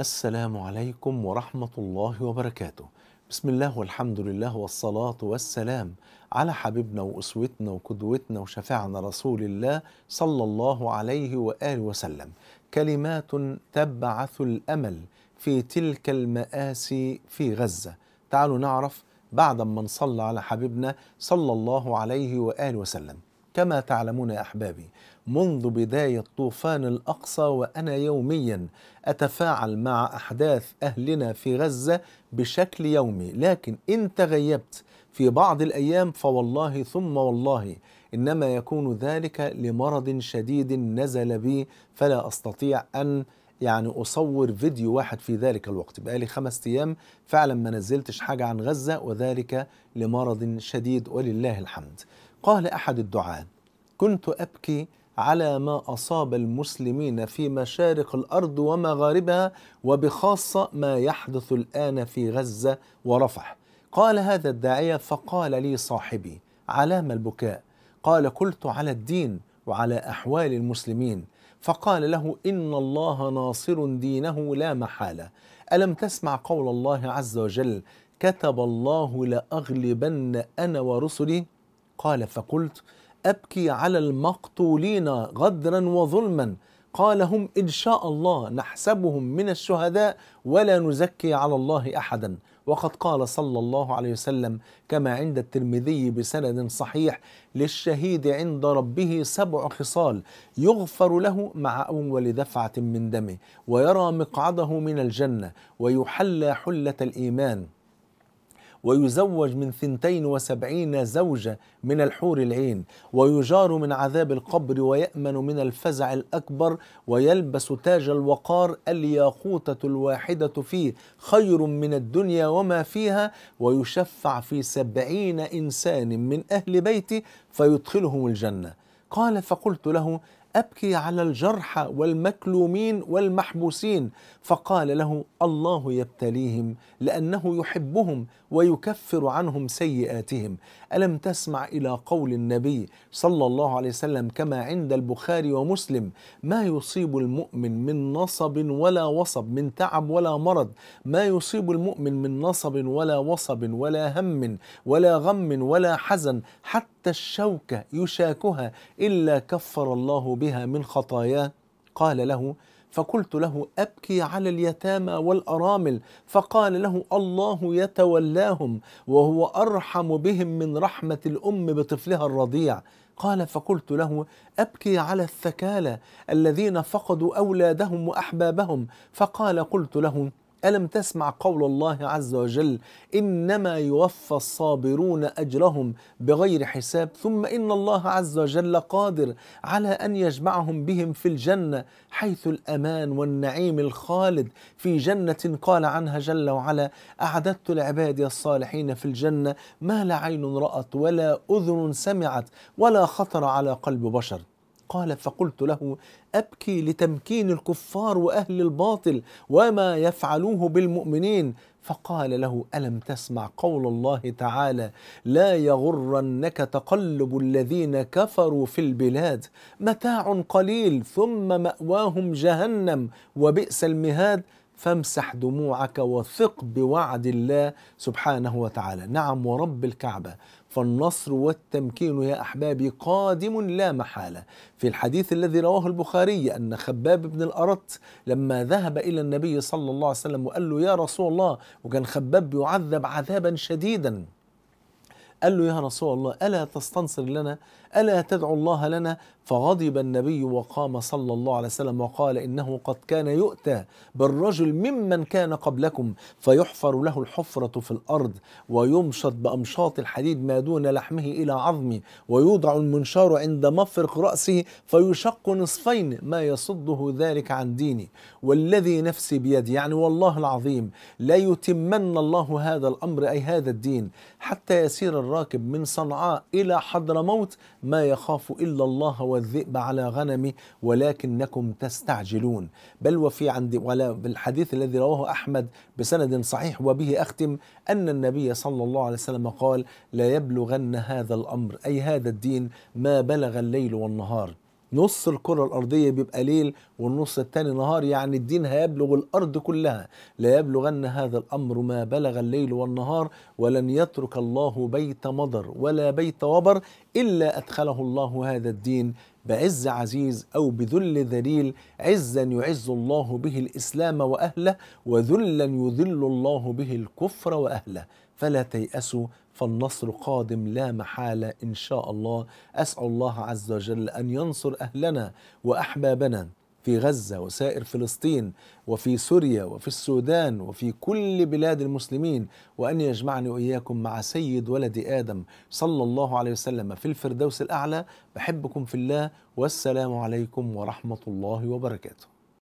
السلام عليكم ورحمة الله وبركاته بسم الله والحمد لله والصلاة والسلام على حبيبنا وأسوتنا وقدوتنا وشفاعنا رسول الله صلى الله عليه وآله وسلم كلمات تبعث الأمل في تلك المآسي في غزة تعالوا نعرف بعد ما نصلى على حبيبنا صلى الله عليه وآله وسلم كما تعلمون يا أحبابي منذ بداية طوفان الأقصى وأنا يوميا أتفاعل مع أحداث أهلنا في غزة بشكل يومي لكن إن تغيبت في بعض الأيام فوالله ثم والله إنما يكون ذلك لمرض شديد نزل بي فلا أستطيع أن يعني أصور فيديو واحد في ذلك الوقت بقى لي خمس أيام فعلا ما نزلتش حاجة عن غزة وذلك لمرض شديد ولله الحمد قال أحد الدعاة كنت أبكي على ما أصاب المسلمين في مشارق الأرض ومغاربها وبخاصة ما يحدث الآن في غزة ورفح قال هذا الداعية فقال لي صاحبي علام البكاء قال قلت على الدين وعلى أحوال المسلمين فقال له إن الله ناصر دينه لا محالة ألم تسمع قول الله عز وجل كتب الله لأغلبن أنا ورسلي قال فقلت أبكي على المقتولين غدرا وظلما قال هم إن شاء الله نحسبهم من الشهداء ولا نزكي على الله أحدا وقد قال صلى الله عليه وسلم كما عند الترمذي بسند صحيح للشهيد عند ربه سبع خصال يغفر له مع أول دفعة من دمه ويرى مقعده من الجنة ويحلى حلة الإيمان ويزوج من ثنتين وسبعين زوجة من الحور العين ويجار من عذاب القبر ويأمن من الفزع الأكبر ويلبس تاج الوقار الياقوتة الواحدة فيه خير من الدنيا وما فيها ويشفع في سبعين إنسان من أهل بيته فيدخلهم الجنة قال فقلت له أبكي على الجرحى والمكلومين والمحبوسين فقال له الله يبتليهم لأنه يحبهم ويكفر عنهم سيئاتهم ألم تسمع إلى قول النبي صلى الله عليه وسلم كما عند البخاري ومسلم ما يصيب المؤمن من نصب ولا وصب من تعب ولا مرض ما يصيب المؤمن من نصب ولا وصب ولا هم ولا غم ولا حزن حتى الشوكة يشاكها إلا كفر الله بها من خطاياه قال له فقلت له ابكي على اليتامى والارامل فقال له الله يتولاهم وهو ارحم بهم من رحمه الام بطفلها الرضيع قال فقلت له ابكي على الثكالى الذين فقدوا اولادهم واحبابهم فقال قلت له ألم تسمع قول الله عز وجل إنما يوفى الصابرون أجرهم بغير حساب ثم إن الله عز وجل قادر على أن يجمعهم بهم في الجنة حيث الأمان والنعيم الخالد في جنة قال عنها جل وعلا أعددت لعبادي الصالحين في الجنة ما لا عين رأت ولا أذن سمعت ولا خطر على قلب بشر قال فقلت له أبكي لتمكين الكفار وأهل الباطل وما يفعلوه بالمؤمنين فقال له ألم تسمع قول الله تعالى لا يغرنك تقلب الذين كفروا في البلاد متاع قليل ثم مأواهم جهنم وبئس المهاد فامسح دموعك وثق بوعد الله سبحانه وتعالى نعم ورب الكعبة فالنصر والتمكين يا أحبابي قادم لا محالة في الحديث الذي رواه البخاري أن خباب بن الأرت لما ذهب إلى النبي صلى الله عليه وسلم وقال له يا رسول الله وكان خباب يعذب عذابا شديدا قال له يا رسول الله ألا تستنصر لنا ألا تدعو الله لنا فغضب النبي وقام صلى الله عليه وسلم وقال إنه قد كان يؤتى بالرجل ممن كان قبلكم فيحفر له الحفرة في الأرض ويمشط بأمشاط الحديد ما دون لحمه إلى عظمه ويوضع المنشار عند مفرق رأسه فيشق نصفين ما يصده ذلك عن ديني والذي نفسي بيدي يعني والله العظيم لا يتمن الله هذا الأمر أي هذا الدين حتى يسير الراكب من صنعاء إلى حضرموت ما يخاف إلا الله والذئب على غنمه ولكنكم تستعجلون بل وفي عند ولا بالحديث الذي رواه أحمد بسند صحيح وبه أختم أن النبي صلى الله عليه وسلم قال لا يبلغن هذا الأمر أي هذا الدين ما بلغ الليل والنهار نص الكرة الأرضية بيبقى ليل والنص الثاني نهار يعني الدين هيبلغ الأرض كلها لا يبلغن هذا الأمر ما بلغ الليل والنهار ولن يترك الله بيت مضر ولا بيت وبر إلا أدخله الله هذا الدين بعز عزيز أو بذل ذليل عزا يعز الله به الإسلام وأهله وذلا يذل الله به الكفر وأهله فلا تيأسوا فالنصر قادم لا محالة إن شاء الله أسأل الله عز وجل أن ينصر أهلنا وأحبابنا في غزة وسائر فلسطين وفي سوريا وفي السودان وفي كل بلاد المسلمين وأن يجمعني وإياكم مع سيد ولد آدم صلى الله عليه وسلم في الفردوس الأعلى بحبكم في الله والسلام عليكم ورحمة الله وبركاته